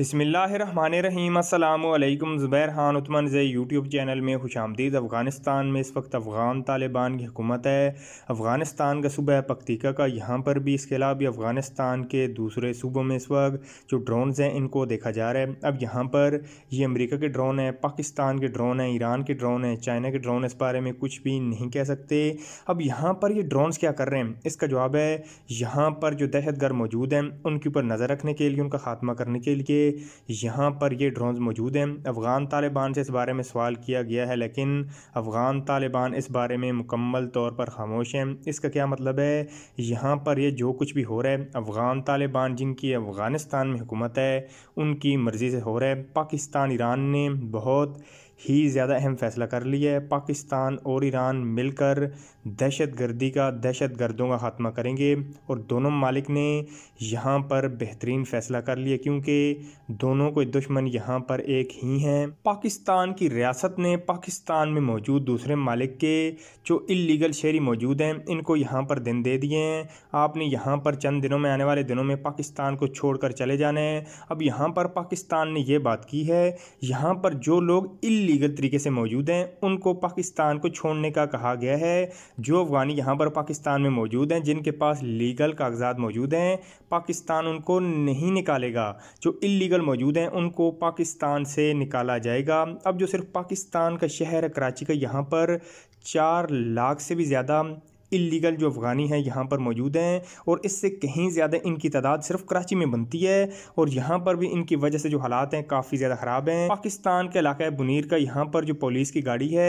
बसमिलकुम ज़ुबैर खान उत्मन ज़ै YouTube channel में खुश आमदीद अफ़गानिस्तान में इस वक्त अफ़गान तालिबान की हुकूमत है अफ़गानिस्तान का सूबा है पकतीका का यहाँ पर भी इसके अलावा भी अफ़गानिस्तान के दूसरे सूबों में इस वक्त जो ड्रोन हैं इनको देखा जा रहा है अब यहाँ पर ये अमरीका के ड्रोन हैं पाकिस्तान के ड्रोन हैं ईरान के ड्रोन हैं चाइना के ड्रोन इस बारे में कुछ भी नहीं कह सकते अब यहाँ पर ये ड्रोन क्या कर रहे हैं इसका जवाब है यहाँ पर जो दहशत मौजूद हैं उनके ऊपर नज़र रखने के लिए उनका खात्मा करने के लिए यहाँ पर ये ड्रोन्स मौजूद हैं अफ़गान तालिबान से इस बारे में सवाल किया गया है लेकिन अफ़गान तालिबान इस बारे में मुकम्मल तौर पर खामोश हैं इसका क्या मतलब है यहाँ पर ये जो कुछ भी हो रहा है अफ़गान तालिबान जिनकी अफ़गानिस्तान में हुकूमत है उनकी मर्ज़ी से हो रहा है पाकिस्तान ईरान ने बहुत ही ज़्यादा अहम फैसला कर लिया है पाकिस्तान और ईरान मिलकर दहशत गर्दी का दहशत गर्दों का खात्मा करेंगे और दोनों मालिक ने यहाँ पर बेहतरीन फ़ैसला कर लिया क्योंकि दोनों को दुश्मन यहाँ पर एक ही हैं पाकिस्तान की रियासत ने पाकिस्तान में मौजूद दूसरे मालिक के जो इलीगल शहरी मौजूद हैं इनको यहाँ पर दिन दे दिए हैं आपने यहाँ पर चंद दिनों में आने वाले दिनों में पाकिस्तान को छोड़ चले जाना है अब यहाँ पर पाकिस्तान ने यह बात की है यहाँ पर जो लोग इलीगल तरीके से मौजूद हैं उनको पाकिस्तान को छोड़ने का कहा गया है जो अफगानी यहाँ पर पाकिस्तान में मौजूद हैं जिनके पास लीगल कागजात मौजूद हैं पाकिस्तान उनको नहीं निकालेगा जो इलीगल मौजूद हैं उनको पाकिस्तान से निकाला जाएगा अब जो सिर्फ पाकिस्तान का शहर कराची का यहाँ पर चार लाख से भी ज़्यादा इलीगल जो अफ़गानी हैं यहाँ पर मौजूद हैं और इससे कहीं ज़्यादा इनकी तादाद सिर्फ कराची में बनती है और यहाँ पर भी इनकी वजह से जो हालात हैं काफ़ी ज़्यादा ख़राब हैं पाकिस्तान के इलाका बुनीर का यहाँ पर जो पुलिस की गाड़ी है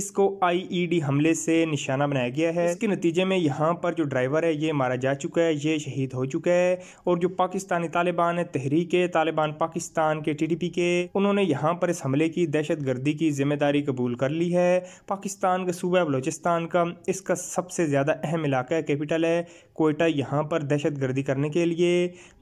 इसको आईईडी e हमले से निशाना बनाया गया है इसके नतीजे में यहाँ पर जो ड्राइवर है ये मारा जा चुका है ये शहीद हो चुका है और जो पाकिस्तानी तालिबान है तहरीक तालिबान पाकिस्तान के टी के उन्होंने यहाँ पर इस हमले की दहशत गर्दी की जिम्मेदारी कबूल कर ली है पाकिस्तान का सूबा बलोचिस्तान का इसका सबसे सबसे ज़्यादा अहम इलाका है कैपिटल है कोयटा यहाँ पर दहशत गर्दी करने के लिए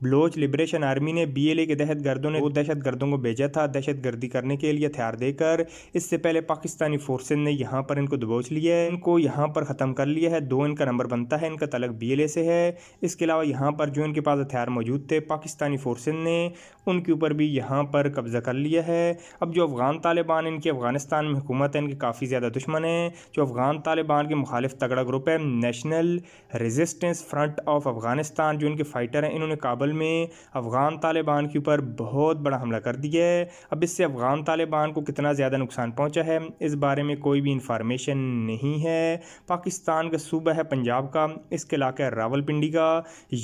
बलोच लिबरेशन आर्मी ने बीएलए के दहशत गर्दों ने दो दहशत गर्दों को भेजा था दहशत गर्दी करने के लिए हथियार देकर इससे पहले पाकिस्तानी फोर्सेज ने यहाँ पर इनको दबोच लिया है इनको यहाँ पर ख़त्म कर लिया है दो इनका नंबर बनता है इनका तलक बी से है इसके अलावा यहाँ पर जो इनके पास हथियार मौजूद थे पाकिस्तानी फोर्सेज ने उनके ऊपर भी यहाँ पर कब्ज़ा कर लिया है अब जो अफ़गान तालिबान इनके अफ़गानिस्तान में हुकूमत है इनके काफ़ी ज़्यादा दुश्मन हैं जो अफ़गान तालिबान के मुखालिफ तगड़ा ग्रुप है national resistance front of Afghanistan जो इनके फ़ाइटर हैं इन्होंने काबुल में अफ़गान तालिबान के ऊपर बहुत बड़ा हमला कर दिया है अब इससे अफ़गान तालिबान को कितना ज़्यादा नुकसान पहुँचा है इस बारे में कोई भी इंफॉर्मेशन नहीं है पाकिस्तान का सूबा है पंजाब का इसके इलाका है रावलपिंडी का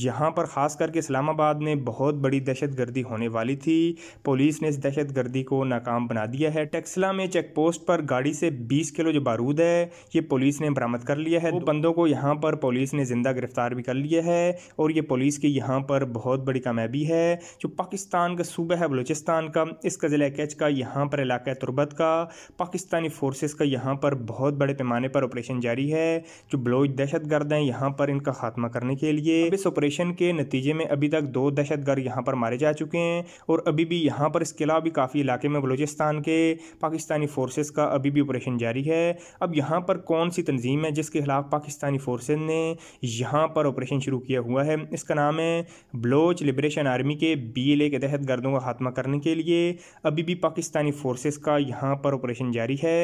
यहाँ पर ख़ास करके इस्लामाबाद में बहुत बड़ी दहशत गर्दी होने वाली थी पुलिस ने इस दहशत गर्दी को नाकाम बना दिया है टेक्सला में चेक पोस्ट पर गाड़ी से बीस किलो जो बारूद है ये पुलिस ने बरामद कर लिया है बंदों को यहाँ पर पुलिस ने जिंदा गिरफ्तार गिरफ्तार भी कर लिया है और ये पुलिस की यहाँ पर बहुत बड़ी कामयाबी है जो पाकिस्तान का सूबा है बलूचिस्तान का इसका ज़िला कैच का यहाँ पर इलाका है तुरबत का पाकिस्तानी फोर्सेस का यहाँ पर बहुत बड़े पैमाने पर ऑपरेशन जारी है जो बलोच दहशत गर्द हैं यहाँ पर इनका खात्मा करने के लिए इस ऑपरेशन के नतीजे में अभी तक दो दहशत गर्द यहाँ पर मारे जा चुके हैं और अभी भी यहाँ पर इसके अलावा भी काफ़ी इलाके में बलोचिस्तान के पाकिस्तानी फोर्सेस का अभी भी ऑपरेशन जारी है अब यहाँ पर कौन सी तंजीम है जिसके खिलाफ पाकिस्तानी फोर्सेज ने यहाँ पर पर ऑपरेशन शुरू किया हुआ है इसका नाम है बलोच लिबरेशन आर्मी के बीएलए के तहत गर्दों का खात्मा करने के लिए अभी भी पाकिस्तानी फोर्सेस का यहाँ पर ऑपरेशन जारी है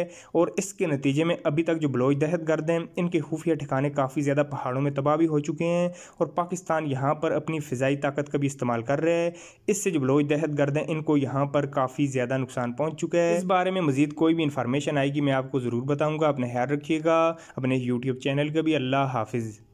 और इसके नतीजे में अभी तक जो बलोच दहत गर्द हैं इनके खुफिया ठिकाने काफ़ी ज़्यादा पहाड़ों में तबाह भी हो चुके हैं और पाकिस्तान यहाँ पर अपनी फ़िज़ाई ताकत का भी इस्तेमाल कर रहे हैं इससे जो बलोच दहत गर्द हैं इनको यहाँ पर काफ़ी ज़्यादा नुकसान पहुँच चुका है इस बारे में मज़ीद कोई भी इंफॉर्मेशन आएगी मैं आपको ज़रूर बताऊँगा अपने ख्याल रखिएगा अपने यूट्यूब चैनल का भी अल्लाह हाफिज़